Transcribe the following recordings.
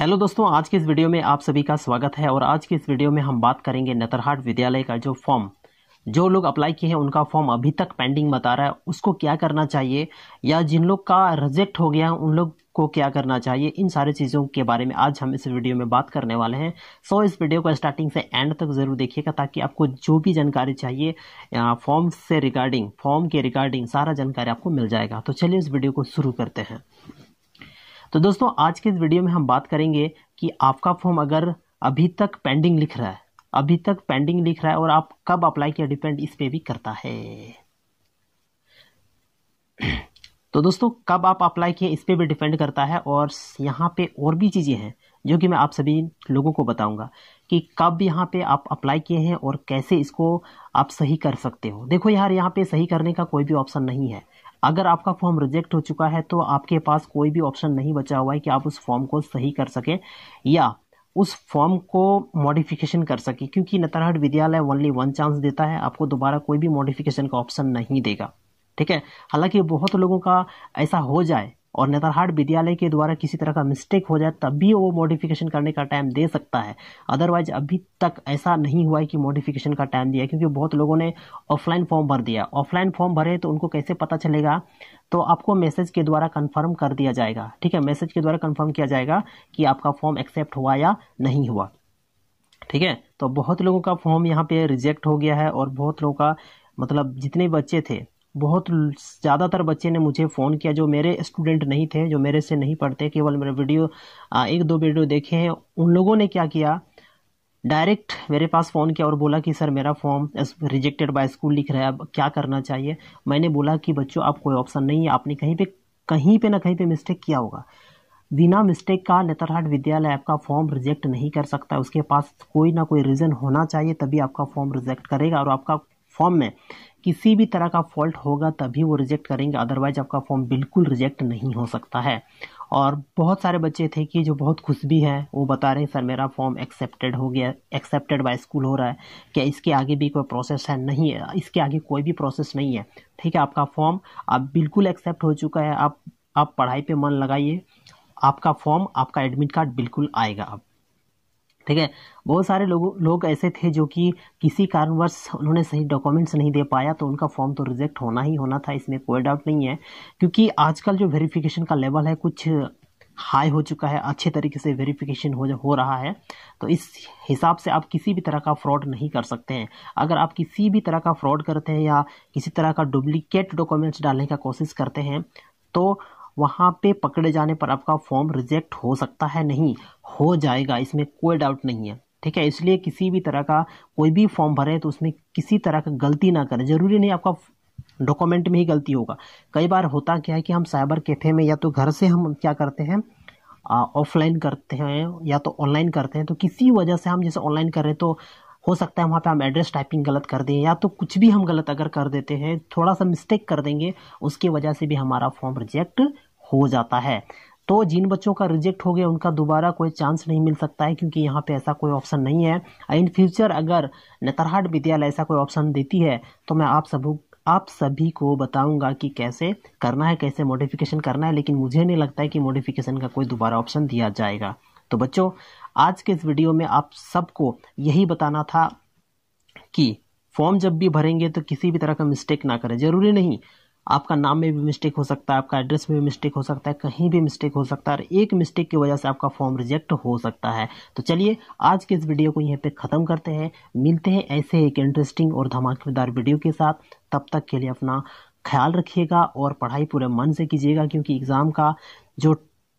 hello दोस्तों आज की इस वीडियो में आप सभी का स्वागत है और आज की इस वीडियो में हम बात करेंगे नतरहाट विद्यालय का जो फॉर्म जो लोग अप्लाई किए हैं उनका फॉर्म अभी तक पेंडिंग बता रहा है उसको क्या करना चाहिए या जिन लोग का रिजेक्ट हो गया उन लोग को क्या करना चाहिए इन सारी चीज़ों के बारे में आज हम इस वीडियो में बात करने वाले हैं सो इस वीडियो को स्टार्टिंग से एंड तक ज़रूर देखिएगा ताकि आपको जो भी जानकारी चाहिए फॉर्म से रिगार्डिंग फॉर्म के रिगार्डिंग सारा जानकारी आपको मिल जाएगा तो चलिए इस वीडियो को शुरू करते हैं तो दोस्तों आज के इस वीडियो में हम बात करेंगे कि आपका फॉर्म अगर अभी तक पेंडिंग लिख रहा है अभी तक पेंडिंग लिख रहा है और आप कब अप्लाई किया डिपेंड इस पर भी करता है तो दोस्तों कब आप अप्लाई किए इस पर भी डिपेंड करता है और यहाँ पे और भी चीज़ें हैं जो कि मैं आप सभी लोगों को बताऊंगा कि कब यहाँ पे आप अप्लाई किए हैं और कैसे इसको आप सही कर सकते हो देखो यार यहाँ पे सही करने का कोई भी ऑप्शन नहीं है अगर आपका फॉर्म रिजेक्ट हो चुका है तो आपके पास कोई भी ऑप्शन नहीं बचा हुआ है कि आप उस फॉर्म को सही कर सकें या उस फॉर्म को मॉडिफिकेशन कर सके क्योंकि नतरहट विद्यालय ओनली वन चांस देता है आपको दोबारा कोई भी मॉडिफिकेशन का ऑप्शन नहीं देगा ठीक है हालांकि बहुत लोगों का ऐसा हो जाए और नेतरहाट विद्यालय के द्वारा किसी तरह का मिस्टेक हो जाए तब भी वो मॉडिफिकेशन करने का टाइम दे सकता है अदरवाइज अभी तक ऐसा नहीं हुआ है कि मॉडिफिकेशन का टाइम दिया क्योंकि बहुत लोगों ने ऑफलाइन फॉर्म भर दिया ऑफलाइन फॉर्म भरे तो उनको कैसे पता चलेगा तो आपको मैसेज के द्वारा कन्फर्म कर दिया जाएगा ठीक है मैसेज के द्वारा कन्फर्म किया जाएगा कि आपका फॉर्म एक्सेप्ट हुआ या नहीं हुआ ठीक है तो बहुत लोगों का फॉर्म यहाँ पे रिजेक्ट हो गया है और बहुत लोगों का मतलब जितने बच्चे थे बहुत ज़्यादातर बच्चे ने मुझे फ़ोन किया जो मेरे स्टूडेंट नहीं थे जो मेरे से नहीं पढ़ते केवल मेरे वीडियो एक दो वीडियो देखे हैं उन लोगों ने क्या किया डायरेक्ट मेरे पास फ़ोन किया और बोला कि सर मेरा फॉर्म रिजेक्टेड बाय स्कूल लिख रहा है अब क्या करना चाहिए मैंने बोला कि बच्चों आप कोई ऑप्शन नहीं है आपने कहीं पे कहीं पे ना कहीं पे मिस्टेक किया होगा बिना मिस्टेक का नेतरहाट विद्यालय आपका फॉर्म रिजेक्ट नहीं कर सकता उसके पास कोई ना कोई रीज़न होना चाहिए तभी आपका फॉर्म रिजेक्ट करेगा और आपका फॉर्म में किसी भी तरह का फॉल्ट होगा तभी वो रिजेक्ट करेंगे अदरवाइज आपका फॉर्म बिल्कुल रिजेक्ट नहीं हो सकता है और बहुत सारे बच्चे थे कि जो बहुत खुश भी हैं वो बता रहे हैं सर मेरा फॉर्म एक्सेप्टेड हो गया एक्सेप्टेड बाय स्कूल हो रहा है क्या इसके आगे भी कोई प्रोसेस है नहीं है इसके आगे कोई भी प्रोसेस नहीं है ठीक है आपका फॉर्म अब बिल्कुल एक्सेप्ट हो चुका है आप आप पढ़ाई पे मन लगाइए आपका फॉर्म आपका एडमिट कार्ड बिल्कुल आएगा अब ठीक है बहुत सारे लोग लोग ऐसे थे जो कि किसी कारणवश उन्होंने सही डॉक्यूमेंट्स नहीं दे पाया तो उनका फॉर्म तो रिजेक्ट होना ही होना था इसमें कोई डाउट नहीं है क्योंकि आजकल जो वेरिफिकेशन का लेवल है कुछ हाई हो चुका है अच्छे तरीके से वेरिफिकेशन हो हो रहा है तो इस हिसाब से आप किसी भी तरह का फ्रॉड नहीं कर सकते हैं अगर आप किसी भी तरह का फ्रॉड करते हैं या किसी तरह का डुप्लीकेट डॉक्यूमेंट्स डालने का कोशिश करते हैं तो वहाँ पे पकड़े जाने पर आपका फॉर्म रिजेक्ट हो सकता है नहीं हो जाएगा इसमें कोई डाउट नहीं है ठीक है इसलिए किसी भी तरह का कोई भी फॉर्म भरे तो उसमें किसी तरह का गलती ना करें ज़रूरी नहीं आपका डॉक्यूमेंट में ही गलती होगा कई बार होता क्या है कि हम साइबर कैफे में या तो घर से हम क्या करते हैं ऑफलाइन करते हैं या तो ऑनलाइन करते हैं तो किसी वजह से हम जैसे ऑनलाइन कर रहे हैं तो हो सकता है वहाँ पे हम एड्रेस टाइपिंग गलत कर दें या तो कुछ भी हम गलत अगर कर देते हैं थोड़ा सा मिस्टेक कर देंगे उसकी वजह से भी हमारा फॉर्म रिजेक्ट हो जाता है तो जिन बच्चों का रिजेक्ट हो गया उनका दोबारा कोई चांस नहीं मिल सकता है क्योंकि यहाँ पे ऐसा कोई ऑप्शन नहीं है इन फ्यूचर अगर नेतरहाट विद्यालय ऐसा कोई ऑप्शन देती है तो मैं आप सब आप सभी को बताऊंगा कि कैसे करना है कैसे मॉडिफिकेशन करना है लेकिन मुझे नहीं लगता है कि मॉडिफिकेशन का कोई दोबारा ऑप्शन दिया जाएगा तो बच्चों आज के इस वीडियो में आप सबको यही बताना था कि फॉर्म जब भी भरेंगे तो किसी भी तरह का मिस्टेक ना करें ज़रूरी नहीं आपका नाम में भी मिस्टेक हो सकता है आपका एड्रेस में भी मिस्टेक हो सकता है कहीं भी मिस्टेक हो सकता है और एक मिस्टेक की वजह से आपका फॉर्म रिजेक्ट हो सकता है तो चलिए आज के इस वीडियो को यहाँ पे ख़त्म करते हैं मिलते हैं ऐसे एक इंटरेस्टिंग और धमाकेदार वीडियो के साथ तब तक के लिए अपना ख्याल रखिएगा और पढ़ाई पूरे मन से कीजिएगा क्योंकि एग्ज़ाम का जो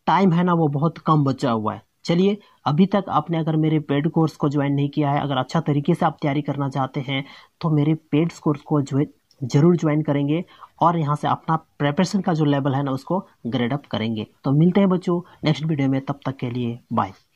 टाइम है ना वो बहुत कम बचा हुआ है चलिए अभी तक आपने अगर मेरे पेड कोर्स को ज्वाइन नहीं किया है अगर अच्छा तरीके से आप तैयारी करना चाहते हैं तो मेरे पेड कोर्स को जरूर ज्वाइन करेंगे और यहाँ से अपना प्रेपरेशन का जो लेवल है ना उसको ग्रेड अप करेंगे तो मिलते हैं बच्चों नेक्स्ट वीडियो में तब तक के लिए बाय